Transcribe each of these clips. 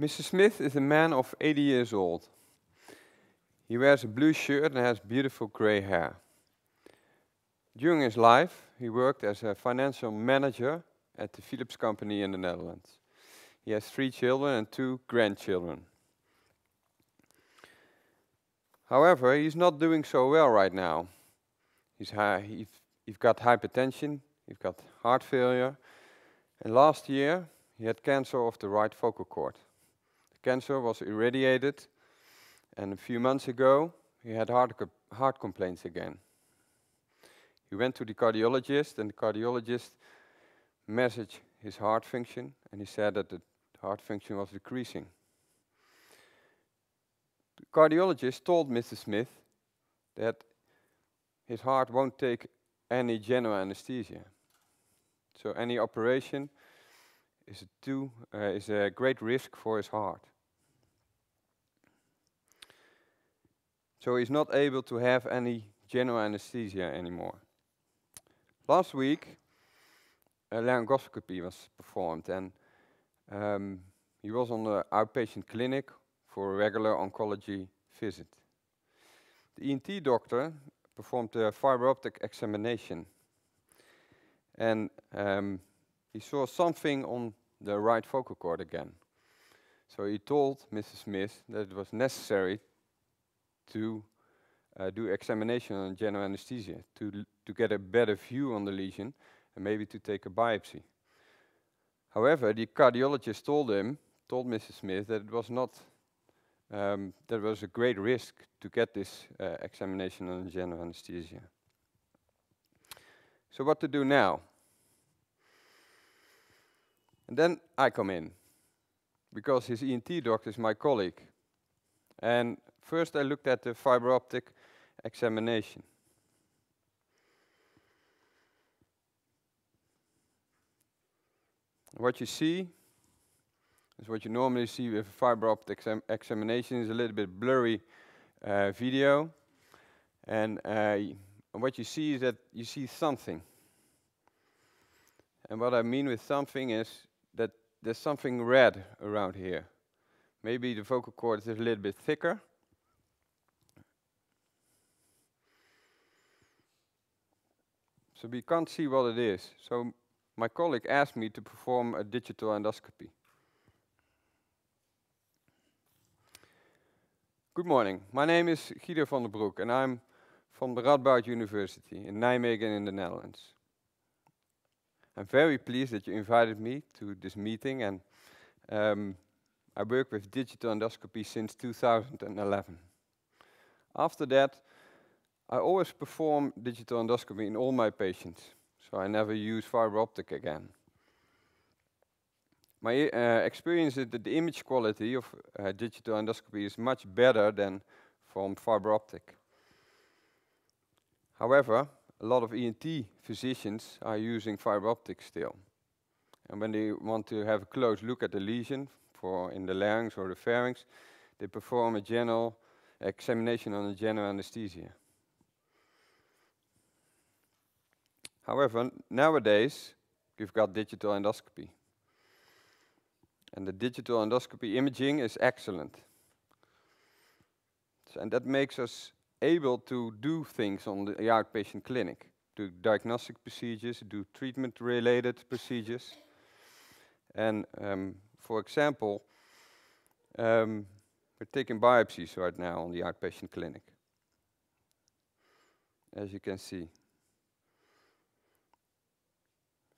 Mr. Smith is a man of 80 years old. He wears a blue shirt and has beautiful gray hair. During his life, he worked as a financial manager at the Philips company in the Netherlands. He has three children and two grandchildren. However, he's not doing so well right now. He's, hi- he's, he's got hypertension, he's got heart failure, and last year he had cancer of the right vocal cord cancer was irradiated, and a few months ago, he had heart, co heart complaints again. He went to the cardiologist, and the cardiologist measured his heart function, and he said that the heart function was decreasing. The cardiologist told Mr. Smith that his heart won't take any general anesthesia. So any operation is a, too, uh, is a great risk for his heart. So he's not able to have any general anesthesia anymore. Last week, a laryngoscopy was performed, and um, he was on the outpatient clinic for a regular oncology visit. The ENT doctor performed a fiber optic examination, and um, he saw something on the right vocal cord again. So he told Mrs. Smith that it was necessary to uh, do examination on general anesthesia to, to get a better view on the lesion and maybe to take a biopsy. However, the cardiologist told him, told Mrs. Smith, that it was not, um, there was a great risk to get this uh, examination on general anesthesia. So what to do now? And then I come in because his ENT doctor is my colleague. And first I looked at the fiber optic examination. What you see is what you normally see with a fiber optic exam examination is a little bit blurry uh, video. And uh, what you see is that you see something. And what I mean with something is that there's something red around here. Maybe the vocal cords is a little bit thicker. So we can't see what it is. So my colleague asked me to perform a digital endoscopy. Good morning. My name is Guido van der Broek and I'm from the Radboud University in Nijmegen in the Netherlands. I'm very pleased that you invited me to this meeting, and um, I work with digital endoscopy since 2011. After that, I always perform digital endoscopy in all my patients, so I never use fiber optic again. My uh, experience is that the image quality of uh, digital endoscopy is much better than from fiber optic. However, a lot of ENT physicians are using fiber optics still. And when they want to have a close look at the lesion, for in the larynx or the pharynx, they perform a general examination on a general anesthesia. However, nowadays, we've got digital endoscopy. And the digital endoscopy imaging is excellent. So, and that makes us able to do things on the outpatient clinic do diagnostic procedures, do treatment-related procedures. And um, for example, um, we're taking biopsies right now on the outpatient clinic, as you can see.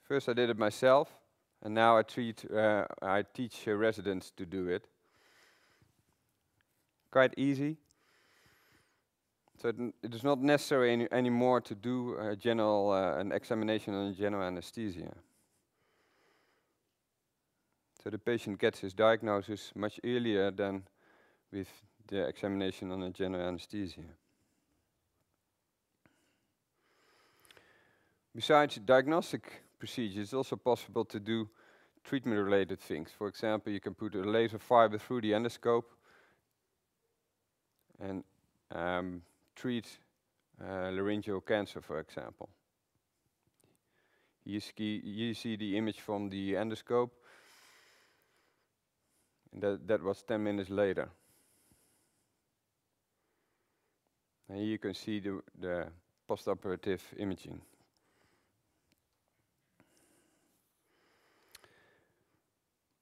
First I did it myself, and now I, treat, uh, I teach uh, residents to do it. Quite easy. So it, it is not necessary any, anymore to do a general uh, an examination on general anesthesia. So the patient gets his diagnosis much earlier than with the examination on a general anesthesia. Besides diagnostic procedures, it's also possible to do treatment-related things. For example, you can put a laser fiber through the endoscope and um, treat uh, laryngeal cancer, for example. You see, you see the image from the endoscope. And that, that was 10 minutes later. And here you can see the, the post-operative imaging.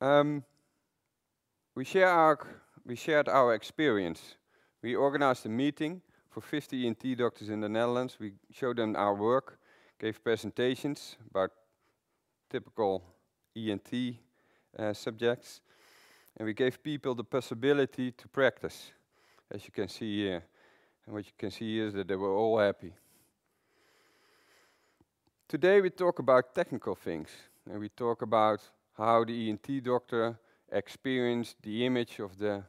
Um, we, share our, we shared our experience. We organized a meeting for 50 ENT doctors in the Netherlands. We showed them our work, gave presentations about typical ENT uh, subjects, and we gave people the possibility to practice, as you can see here. And what you can see is that they were all happy. Today we talk about technical things, and we talk about how the ENT doctor experienced the image of the,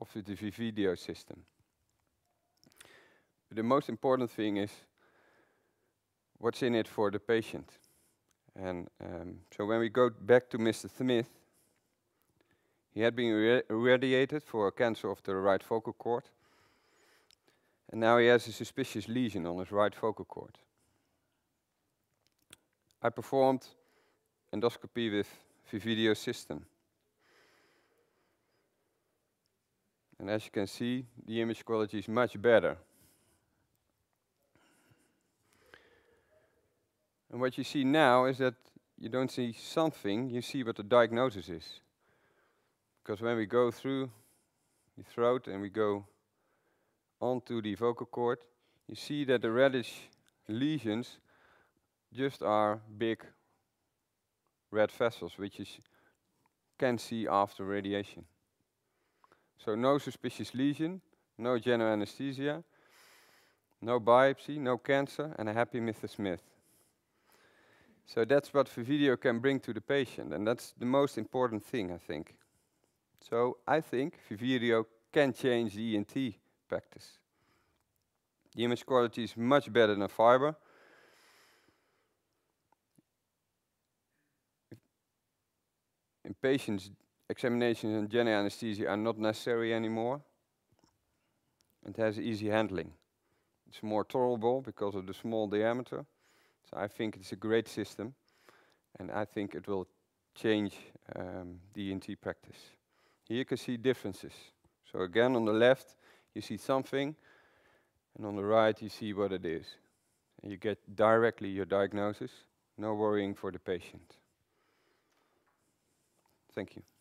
of the video system. But the most important thing is what's in it for the patient. And um, so when we go back to Mr. Smith, he had been irradiated for cancer of the right vocal cord. And now he has a suspicious lesion on his right vocal cord. I performed endoscopy with Vividio system. And as you can see, the image quality is much better. And what you see now is that you don't see something, you see what the diagnosis is. Because when we go through the throat and we go onto the vocal cord, you see that the reddish lesions just are big red vessels, which you can see after radiation. So no suspicious lesion, no general anesthesia, no biopsy, no cancer, and a happy Mr. Smith. So that's what video can bring to the patient, and that's the most important thing, I think. So I think video can change the ENT practice. The image quality is much better than fiber. In patients, examinations and general anesthesia are not necessary anymore. It has easy handling. It's more tolerable because of the small diameter. So I think it's a great system, and I think it will change um, ENT practice. Here you can see differences. So again, on the left, you see something, and on the right, you see what it is. And you get directly your diagnosis, no worrying for the patient. Thank you.